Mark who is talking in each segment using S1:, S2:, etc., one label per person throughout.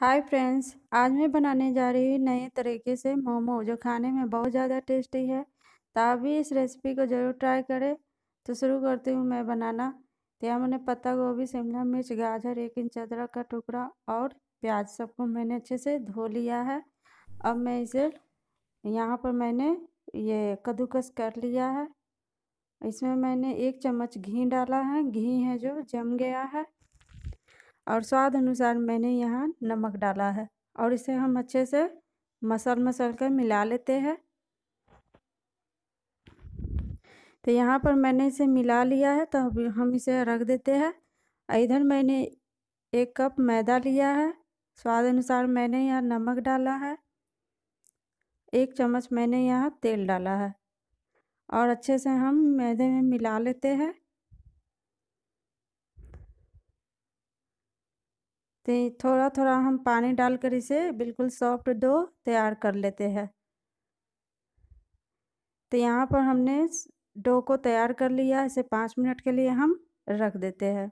S1: hi friends आज मैं बनाने जा रही हूँ नए तरीके से मोमो जो खाने में बहुत ज़्यादा टेस्टी है तो आप भी इस रेसिपी को ज़रूर ट्राई करें तो शुरू करती हूँ मैं बनाना तो यहाँ मैंने पत्ता गोभी शिमला मिर्च गाजर एक इंच अदरक का टुकड़ा और प्याज सबको मैंने अच्छे से धो लिया है अब मैं इसे यहाँ पर मैंने ये कद्दूकस कर लिया है इसमें मैंने एक चम्मच घी डाला है घी है जो जम गया है और स्वाद अनुसार मैंने यहाँ नमक डाला है और इसे हम अच्छे से मसल मसल कर मिला लेते हैं तो यहाँ पर मैंने इसे मिला लिया है तो हम इसे रख देते हैं इधर मैंने एक कप मैदा लिया है स्वाद अनुसार मैंने यहाँ नमक डाला है एक चम्मच मैंने यहाँ तेल डाला है और अच्छे से हम मैदे में मिला लेते हैं तो थोड़ा थोड़ा हम पानी डालकर इसे बिल्कुल सॉफ्ट डो तैयार कर लेते हैं तो यहाँ पर हमने डो को तैयार कर लिया इसे पाँच मिनट के लिए हम रख देते हैं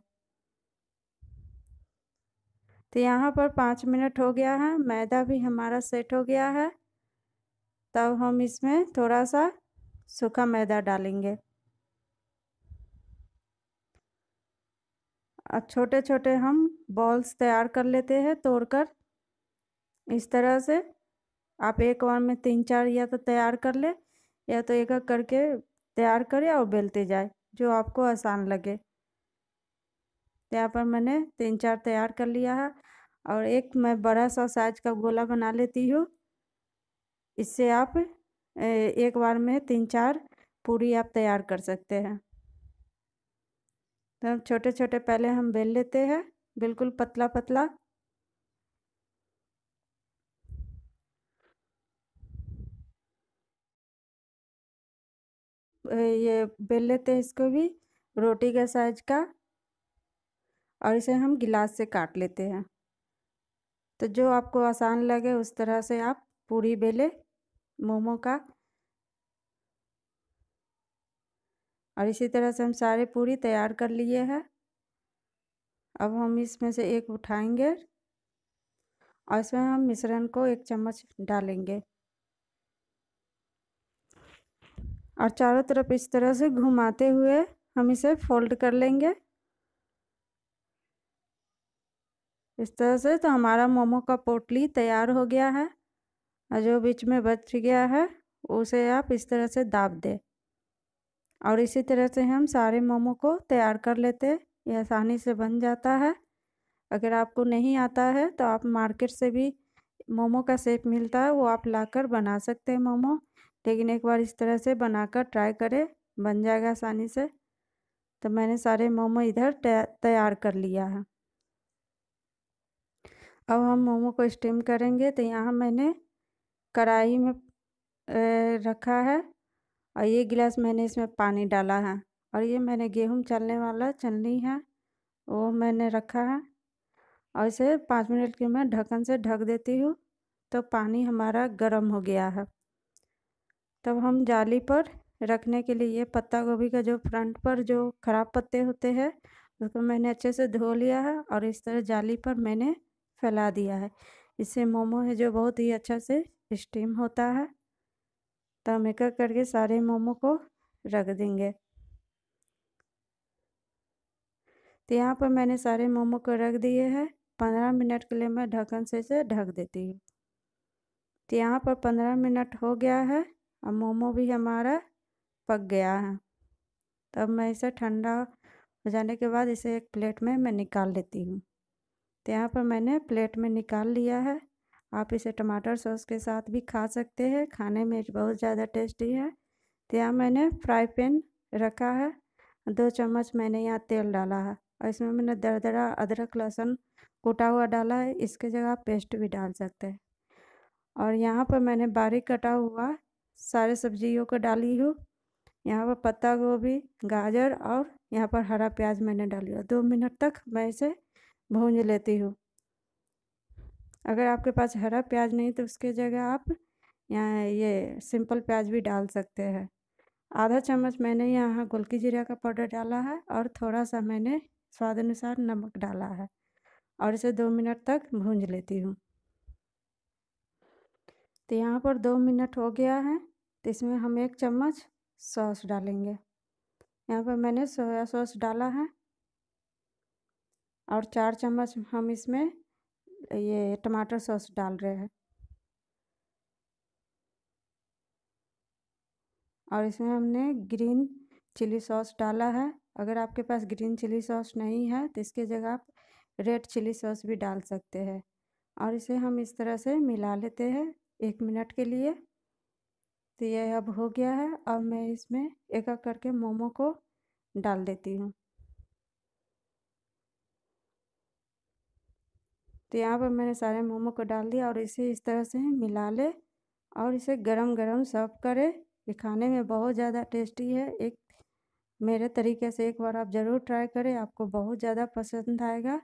S1: तो यहाँ पर पाँच मिनट हो गया है मैदा भी हमारा सेट हो गया है तब हम इसमें थोड़ा सा सूखा मैदा डालेंगे छोटे छोटे हम बॉल्स तैयार कर लेते हैं तोड़कर इस तरह से आप एक बार में तीन चार या तो तैयार कर ले या तो एक एक करके तैयार करें और बेलते जाए जो आपको आसान लगे यहाँ पर मैंने तीन चार तैयार कर लिया है और एक मैं बड़ा सा साइज का गोला बना लेती हूँ इससे आप एक बार में तीन चार पूरी आप तैयार कर सकते हैं तो हम छोटे छोटे पहले हम बेल लेते हैं बिल्कुल पतला पतला ये बेल लेते हैं इसको भी रोटी के साइज का और इसे हम गिलास से काट लेते हैं तो जो आपको आसान लगे उस तरह से आप पूरी बेले मोमो का और इसी तरह से हम सारे पूरी तैयार कर लिए हैं अब हम इसमें से एक उठाएंगे और इसमें हम मिश्रण को एक चम्मच डालेंगे और चारों तरफ इस तरह से घुमाते हुए हम इसे फोल्ड कर लेंगे इस तरह से तो हमारा मोमो का पोटली तैयार हो गया है और जो बीच में बच गया है उसे आप इस तरह से दाब दें और इसी तरह से हम सारे मोमो को तैयार कर लेते हैं यह आसानी से बन जाता है अगर आपको नहीं आता है तो आप मार्केट से भी मोमो का सेप मिलता है वो आप लाकर बना सकते हैं मोमो लेकिन एक बार इस तरह से बनाकर ट्राई करें बन जाएगा आसानी से तो मैंने सारे मोमो इधर तैयार कर लिया है अब हम मोमो को स्टीम करेंगे तो यहाँ मैंने कढ़ाई में रखा है और ये गिलास मैंने इसमें पानी डाला है और ये मैंने गेहूँ चलने वाला चलनी है वो मैंने रखा है और इसे पाँच मिनट के मैं ढक्कन से ढक देती हूँ तो पानी हमारा गर्म हो गया है तब हम जाली पर रखने के लिए ये पत्ता गोभी का जो फ्रंट पर जो ख़राब पत्ते होते हैं उसको मैंने अच्छे से धो लिया है और इस तरह जाली पर मैंने फैला दिया है इससे मोमो है जो बहुत ही अच्छा से स्टीम होता है तो हम एक करके सारे मोमो को रख देंगे तो यहाँ पर मैंने सारे मोमो को रख दिए हैं पंद्रह मिनट के लिए मैं ढक्कन से इसे ढक देती हूँ तो यहाँ पर पंद्रह मिनट हो गया है और मोमो भी हमारा पक गया है तब मैं इसे ठंडा हो जाने के बाद इसे एक प्लेट में मैं निकाल लेती हूँ तो यहाँ पर मैंने प्लेट में निकाल लिया है आप इसे टमाटर सॉस के साथ भी खा सकते हैं खाने में बहुत ज़्यादा टेस्टी है तो यहाँ मैंने फ्राई पैन रखा है दो चम्मच मैंने यहाँ तेल डाला है और इसमें मैंने दरदरा अदरक लहसुन कूटा हुआ डाला है इसके जगह आप पेस्ट भी डाल सकते हैं और यहाँ पर मैंने बारीक कटा हुआ सारे सब्जियों को डाली हूँ यहाँ पर पत्ता गोभी गाजर और यहाँ पर हरा प्याज मैंने डाली हुआ दो मिनट तक मैं इसे भूंज लेती हूँ अगर आपके पास हरा प्याज नहीं तो उसके जगह आप यहाँ ये सिंपल प्याज भी डाल सकते हैं आधा चम्मच मैंने यहाँ गुलकी जीरा का पाउडर डाला है और थोड़ा सा मैंने स्वाद अनुसार नमक डाला है और इसे दो मिनट तक भूंज लेती हूँ तो यहाँ पर दो मिनट हो गया है तो इसमें हम एक चम्मच सॉस डालेंगे यहाँ पर मैंने सोया सॉस डाला है और चार चम्मच हम इसमें ये टमाटर सॉस डाल रहे हैं और इसमें हमने ग्रीन चिली सॉस डाला है अगर आपके पास ग्रीन चिली सॉस नहीं है तो इसके जगह आप रेड चिली सॉस भी डाल सकते हैं और इसे हम इस तरह से मिला लेते हैं एक मिनट के लिए तो यह अब हो गया है अब मैं इसमें एक एक करके मोमो को डाल देती हूँ तो यहाँ पर मैंने सारे मोमो को डाल दिया और इसे इस तरह से मिला ले और इसे गरम गरम सर्व करें ये खाने में बहुत ज़्यादा टेस्टी है एक मेरे तरीके से एक बार आप ज़रूर ट्राई करें आपको बहुत ज़्यादा पसंद आएगा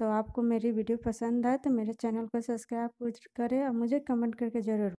S1: तो आपको मेरी वीडियो पसंद आए तो मेरे चैनल को सब्सक्राइब करें और मुझे कमेंट करके ज़रूर